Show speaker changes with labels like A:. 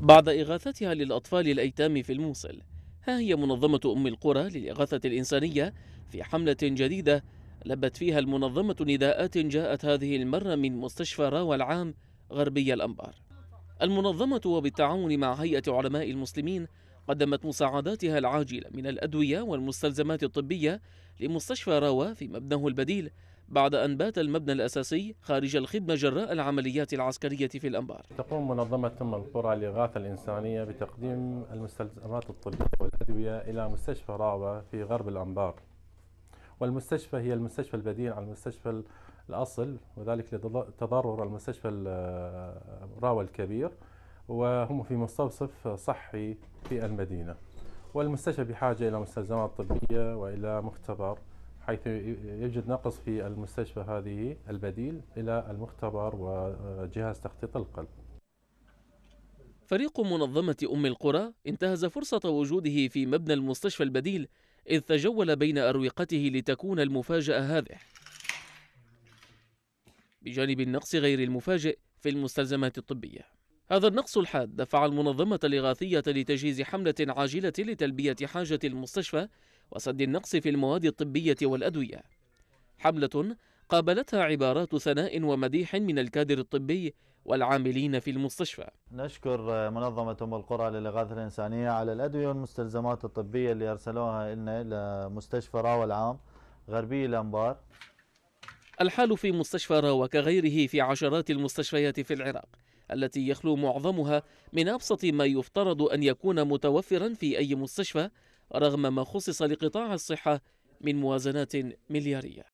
A: بعد إغاثتها للأطفال الأيتام في الموصل ها هي منظمة أم القرى للإغاثة الإنسانية في حملة جديدة لبت فيها المنظمة نداءات جاءت هذه المرة من مستشفى راوى العام غربي الأنبار المنظمة وبالتعاون مع هيئة علماء المسلمين قدمت مساعداتها العاجلة من الأدوية والمستلزمات الطبية لمستشفى راوى في مبناه البديل بعد أن بات المبنى الأساسي خارج الخدمة جراء العمليات العسكرية في الأنبار
B: تقوم منظمة تم القرى الإغاثة الإنسانية بتقديم المستلزمات الطبية والأدوية إلى مستشفى راوة في غرب الأنبار والمستشفى هي المستشفى البديل عن المستشفى الأصل وذلك لتضرر المستشفى راوة الكبير وهم في مستوصف صحي في المدينة والمستشفى بحاجة إلى مستلزمات طبية وإلى مختبر حيث يوجد نقص في المستشفى هذه
A: البديل إلى
B: المختبر وجهاز تخطيط
A: القلب فريق منظمة أم القرى انتهز فرصة وجوده في مبنى المستشفى البديل إذ تجول بين أروقته لتكون المفاجأة هذه بجانب النقص غير المفاجئ في المستلزمات الطبية هذا النقص الحاد دفع المنظمة الإغاثية لتجهيز حملة عاجلة لتلبية حاجة المستشفى وسد النقص في المواد الطبية والأدوية حملة قابلتها عبارات ثناء ومديح من الكادر الطبي والعاملين في المستشفى
B: نشكر منظمة أم القرى للإغاثة الإنسانية على الأدوية والمستلزمات الطبية اللي أرسلوها
A: لنا إلى مستشفى راوة العام غربي الأنبار الحال في مستشفى راوى كغيره في عشرات المستشفيات في العراق التي يخلو معظمها من أبسط ما يفترض أن يكون متوفرا في أي مستشفى رغم ما خصص لقطاع الصحة من موازنات مليارية